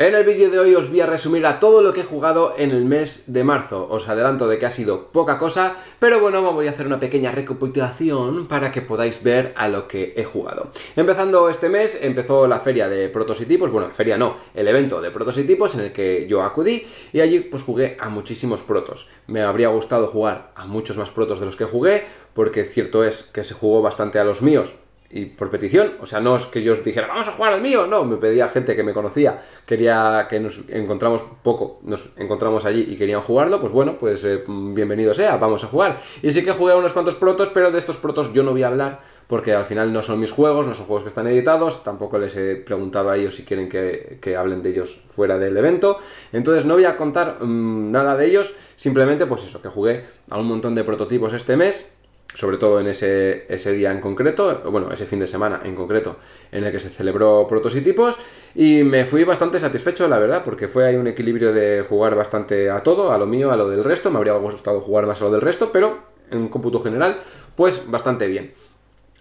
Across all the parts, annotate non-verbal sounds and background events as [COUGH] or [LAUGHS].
En el vídeo de hoy os voy a resumir a todo lo que he jugado en el mes de marzo. Os adelanto de que ha sido poca cosa, pero bueno, voy a hacer una pequeña recopilación para que podáis ver a lo que he jugado. Empezando este mes, empezó la feria de tipos, bueno, feria no, el evento de protos y tipos en el que yo acudí y allí pues jugué a muchísimos protos. Me habría gustado jugar a muchos más protos de los que jugué, porque cierto es que se jugó bastante a los míos, y por petición, o sea, no es que yo os dijera, vamos a jugar al mío, no, me pedía gente que me conocía, quería que nos encontramos poco, nos encontramos allí y querían jugarlo, pues bueno, pues eh, bienvenido sea, vamos a jugar. Y sí que jugué a unos cuantos protos, pero de estos protos yo no voy a hablar, porque al final no son mis juegos, no son juegos que están editados, tampoco les he preguntado a ellos si quieren que, hablen de ellos fuera del evento, entonces no voy a contar mm, nada de ellos, simplemente pues eso, que jugué a un montón de prototipos este mes, sobre todo en ese, día en concreto, bueno, ese fin de semana en concreto, en el que se celebró prototipos y me fui bastante satisfecho, la verdad, porque fue ahí un equilibrio de jugar bastante a todo, a lo mío, a lo del resto, me habría gustado jugar más a lo del resto, pero en un cómputo general, pues bastante bien.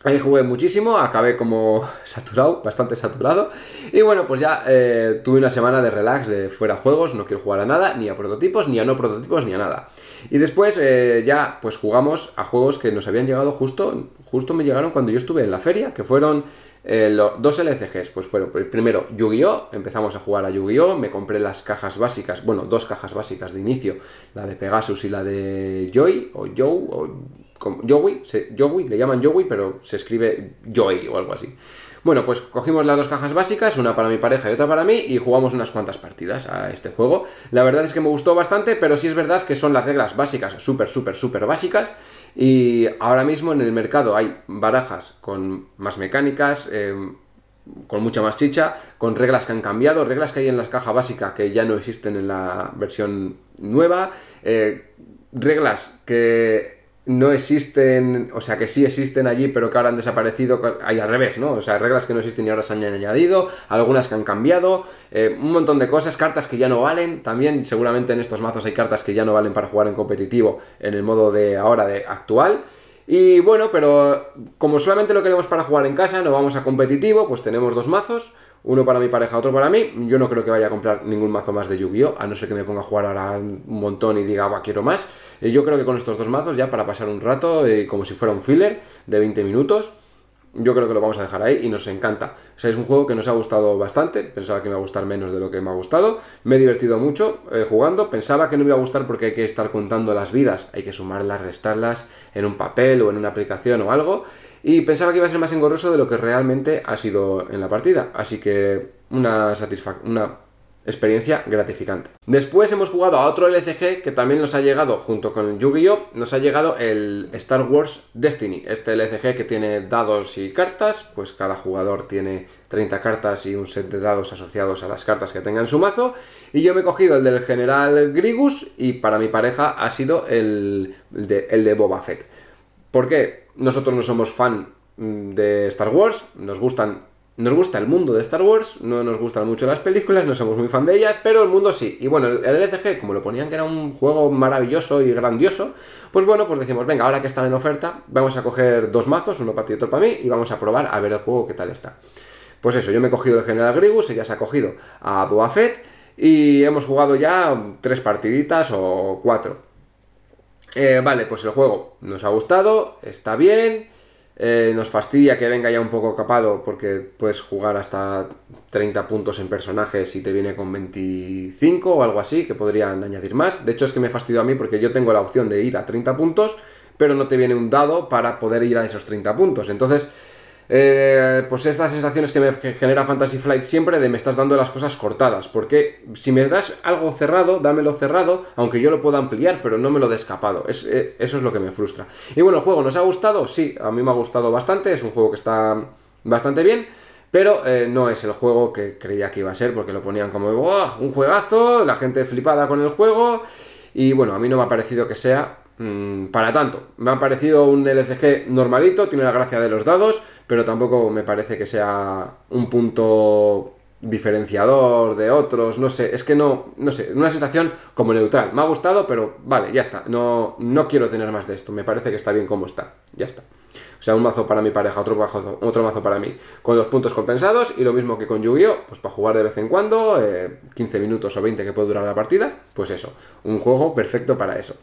Ahí jugué muchísimo, acabé como [LAUGHS] saturado, bastante saturado. Y bueno, pues ya eh, tuve una semana de relax, de fuera juegos, no quiero jugar a nada, ni a prototipos, ni a no prototipos, ni a nada. Y después eh, ya pues jugamos a juegos que nos habían llegado justo, justo me llegaron cuando yo estuve en la feria, que fueron eh, los dos LCGs, pues fueron pues, primero Yu-Gi-Oh, empezamos a jugar a Yu-Gi-Oh, me compré las cajas básicas, bueno, dos cajas básicas de inicio, la de Pegasus y la de Joy, o Joe, o como Joey, le llaman Joey, pero se escribe Joey o algo así. Bueno, pues cogimos las dos cajas básicas, una para mi pareja y otra para mí, y jugamos unas cuantas partidas a este juego. La verdad es que me gustó bastante, pero sí es verdad que son las reglas básicas, súper, súper, súper básicas. Y ahora mismo en el mercado hay barajas con más mecánicas, eh, con mucha más chicha, con reglas que han cambiado, reglas que hay en las caja básica que ya no existen en la versión nueva, eh, reglas que no existen, o sea, que sí existen allí, pero que ahora han desaparecido, hay al revés, ¿no? O sea, reglas que no existen y ahora se han añadido, algunas que han cambiado, eh, un montón de cosas, cartas que ya no valen, también seguramente en estos mazos hay cartas que ya no valen para jugar en competitivo en el modo de ahora de actual. Y bueno, pero como solamente lo queremos para jugar en casa, no vamos a competitivo, pues tenemos dos mazos, uno para mi pareja, otro para mí. Yo no creo que vaya a comprar ningún mazo más de Yu-Gi-Oh! A no ser que me ponga a jugar ahora un montón y diga, va, quiero más. Eh, yo creo que con estos dos mazos, ya para pasar un rato, eh, como si fuera un filler de 20 minutos, yo creo que lo vamos a dejar ahí y nos encanta. O sea, es un juego que nos ha gustado bastante, pensaba que me iba a gustar menos de lo que me ha gustado, me he divertido mucho eh, jugando, pensaba que no me iba a gustar porque hay que estar contando las vidas, hay que sumarlas, restarlas en un papel o en una aplicación o algo, y pensaba que iba a ser más engorroso de lo que realmente ha sido en la partida, así que una, satisfacción experiencia gratificante. Después hemos jugado a otro LCG que también nos ha llegado, junto con Yu-Gi-Oh! nos ha llegado el Star Wars Destiny, este LCG que tiene dados y cartas, pues cada jugador tiene 30 cartas y un set de dados asociados a las cartas que tenga en su mazo, y yo me he cogido el del General Grigus y para mi pareja ha sido el de, el de Boba Fett. ¿Por qué? Nosotros no somos fan mm, de Star Wars, nos gustan nos gusta el mundo de Star Wars, no nos gustan mucho las películas, no somos muy fan de ellas, pero el mundo sí. Y bueno, el LCG, como lo ponían que era un juego maravilloso y grandioso, pues bueno, pues decimos, venga, ahora que están en oferta, vamos a coger dos mazos, uno para ti y otro para mí, y vamos a probar a ver el juego qué tal está. Pues eso, yo me he cogido el General Grievous, ella se ha cogido a Boa Fett, y hemos jugado ya tres partiditas o cuatro. Eh, vale, pues el juego nos ha gustado, está bien eh, nos fastidia que venga ya un poco capado porque puedes jugar hasta 30 puntos en personajes y te viene con 25 o algo así, que podrían añadir más. De hecho es que me fastidió a mí porque yo tengo la opción de ir a 30 puntos, pero no te viene un dado para poder ir a esos 30 puntos. Entonces eh, pues estas sensaciones que me genera Fantasy Flight siempre de me estás dando las cosas cortadas, porque si me das algo cerrado, dámelo cerrado, aunque yo lo pueda ampliar, pero no me lo de escapado, eh, eso es lo que me frustra. Y bueno, el juego nos ha gustado, sí, a mí me ha gustado bastante, es un juego que está bastante bien, pero eh, no es el juego que creía que iba a ser, porque lo ponían como un juegazo, la gente flipada con el juego, y bueno, a mí no me ha parecido que sea... Mm, para tanto, me ha parecido un LCG normalito, tiene la gracia de los dados, pero tampoco me parece que sea un punto diferenciador de otros, no sé, es que no, no sé, una sensación como neutral. Me ha gustado, pero vale, ya está, no, no quiero tener más de esto, me parece que está bien como está, ya está. O sea, un mazo para mi pareja, otro mazo, otro mazo para mí, con los puntos compensados y lo mismo que con Yu-Gi-Oh, pues para jugar de vez en cuando, 15 eh, minutos o 20 que puede durar la partida, pues eso, un juego perfecto para eso.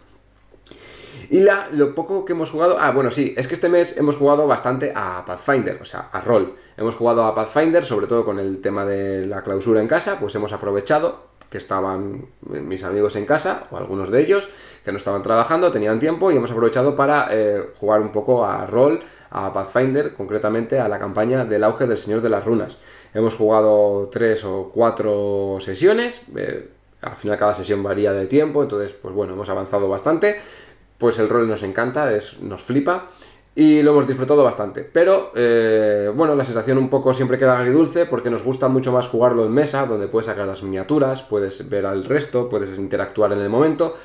Y la, lo poco que hemos jugado, ah, bueno, sí, es que este mes hemos jugado bastante a Pathfinder, o sea, a rol. Hemos jugado a Pathfinder, sobre todo con el tema de la clausura en casa, pues hemos aprovechado que estaban mis amigos en casa, o algunos de ellos, que no estaban trabajando, tenían tiempo y hemos aprovechado para eh, jugar un poco a rol, a Pathfinder, concretamente a la campaña del auge del Señor de las Runas. Hemos jugado tres o cuatro sesiones, eh, al final cada sesión varía de tiempo, entonces pues bueno, hemos avanzado bastante, pues el rol nos encanta, nos flipa y lo hemos disfrutado bastante. Pero eh, bueno, la sensación un poco siempre queda agridulce porque nos gusta mucho más jugarlo en mesa, donde puedes sacar las miniaturas, puedes ver al resto, puedes interactuar en el momento,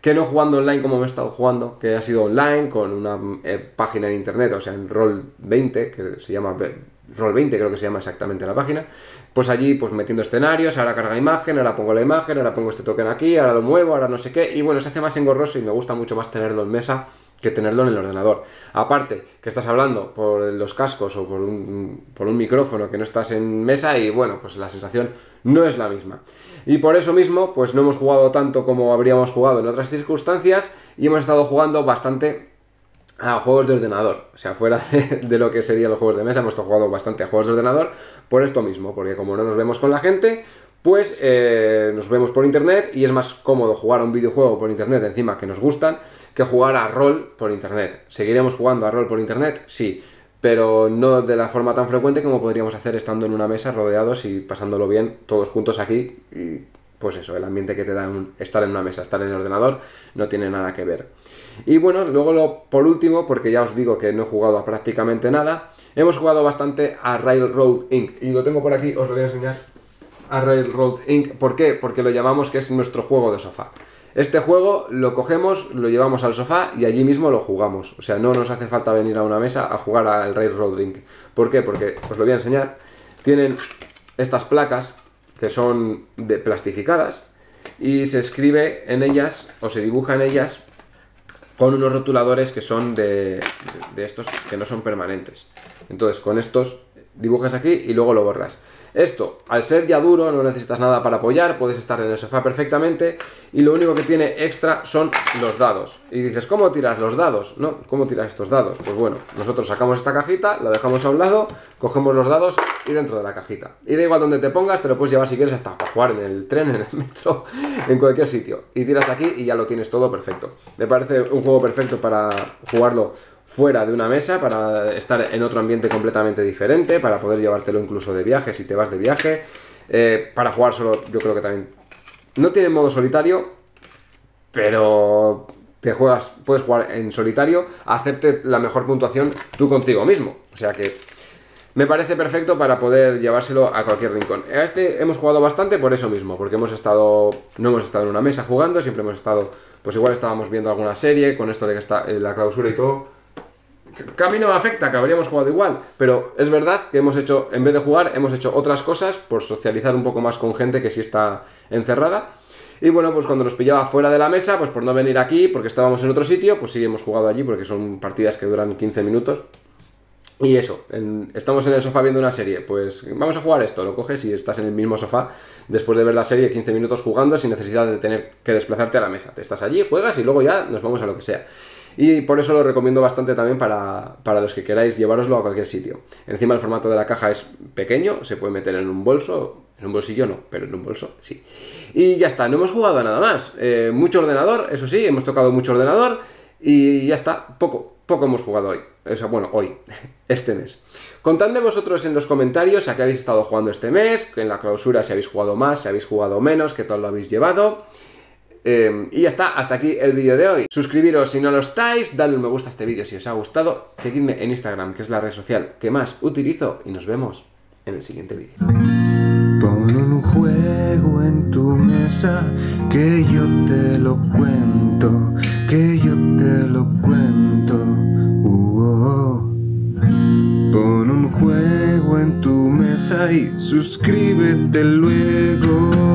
que no jugando online como he estado jugando, que ha sido online con una eh, página en internet, o sea, en Roll 20, que se llama Roll20 creo que se llama exactamente la página, pues allí pues metiendo escenarios, ahora carga imagen, ahora pongo la imagen, ahora pongo este token aquí, ahora lo muevo, ahora no sé qué, y bueno, se hace más engorroso y me gusta mucho más tenerlo en mesa que tenerlo en el ordenador. Aparte, que estás hablando por los cascos o por un, por un micrófono que no estás en mesa y bueno, pues la sensación no es la misma. Y por eso mismo, pues no hemos jugado tanto como habríamos jugado en otras circunstancias y hemos estado jugando bastante a juegos de ordenador. O sea, fuera [LAUGHS] de, lo que serían los juegos de mesa, hemos jugado bastante a juegos de ordenador por esto mismo, porque como no nos vemos con la gente, pues eh, nos vemos por internet y es más cómodo jugar a un videojuego por internet encima que nos gustan que jugar a rol por internet. ¿Seguiremos jugando a rol por internet? Sí, pero no de la forma tan frecuente como podríamos hacer estando en una mesa rodeados y pasándolo bien todos juntos aquí y pues eso, el ambiente que te da un, estar en una mesa, estar en el ordenador, no tiene nada que ver. Y bueno, luego lo, por último, porque ya os digo que no he jugado a prácticamente nada, hemos jugado bastante a Railroad Inc. Y lo tengo por aquí, os lo voy a enseñar. A Railroad Inc. ¿Por qué? Porque lo llamamos que es nuestro juego de sofá. Este juego lo cogemos, lo llevamos al sofá y allí mismo lo jugamos. O sea, no nos hace falta venir a una mesa a jugar al Railroad Inc. ¿Por qué? Porque os lo voy a enseñar. Tienen estas placas que son de plastificadas y se escribe en ellas o se dibuja en ellas con unos rotuladores que son de, de estos que no son permanentes. Entonces, con estos dibujas aquí y luego lo borras. Esto, al ser ya duro, no necesitas nada para apoyar, puedes estar en el sofá perfectamente y lo único que tiene extra son los dados. Y dices, ¿cómo tiras los dados? ¿No? ¿Cómo tiras estos dados? Pues bueno, nosotros sacamos esta cajita, la dejamos a un lado, cogemos los dados y dentro de la cajita. Y da igual donde te pongas, te lo puedes llevar si quieres hasta para jugar en el tren, en el metro, [LAUGHS] en cualquier sitio. Y tiras aquí y ya lo tienes todo perfecto. Me parece un juego perfecto para jugarlo fuera de una mesa para estar en otro ambiente completamente diferente, para poder llevártelo incluso de viaje si te vas de viaje, eh, para jugar solo yo creo que también... No tiene modo solitario, pero te juegas, puedes jugar en solitario, hacerte la mejor puntuación tú contigo mismo. O sea que me parece perfecto para poder llevárselo a cualquier rincón. A este hemos jugado bastante por eso mismo, porque hemos estado, no hemos estado en una mesa jugando, siempre hemos estado, pues igual estábamos viendo alguna serie, con esto de que está eh, la clausura y todo camino me afecta, que habríamos jugado igual, pero es verdad que hemos hecho, en vez de jugar, hemos hecho otras cosas por socializar un poco más con gente que sí está encerrada. Y bueno, pues cuando nos pillaba fuera de la mesa, pues por no venir aquí, porque estábamos en otro sitio, pues sí hemos jugado allí, porque son partidas que duran 15 minutos. Y eso, estamos en el sofá viendo una serie, pues vamos a jugar esto, lo coges y estás en el mismo sofá después de ver la serie 15 minutos jugando sin necesidad de tener que desplazarte a la mesa. Te estás allí, juegas y luego ya nos vamos a lo que sea. Y por eso lo recomiendo bastante también para, los que queráis llevaroslo a cualquier sitio. Encima el formato de la caja es pequeño, se puede meter en un bolso, en un bolsillo no, pero en un bolso sí. Y ya está, no hemos jugado nada más. Eh, mucho ordenador, eso sí, hemos tocado mucho ordenador y ya está, poco, poco hemos jugado hoy. O sea, bueno, hoy, [LAUGHS] este mes. Contadme vosotros en los comentarios a qué habéis estado jugando este mes, en la clausura si habéis jugado más, si habéis jugado menos, qué tal lo habéis llevado. Em, y ya está, hasta aquí el vídeo de hoy. Suscribiros si no lo estáis, dadle un me gusta a este vídeo si os ha gustado, seguidme en Instagram, que es la red social que más utilizo, y nos vemos en el siguiente vídeo. Pon un juego en tu mesa, que yo te lo cuento, que yo te lo cuento. Pon un juego en tu mesa y suscríbete luego.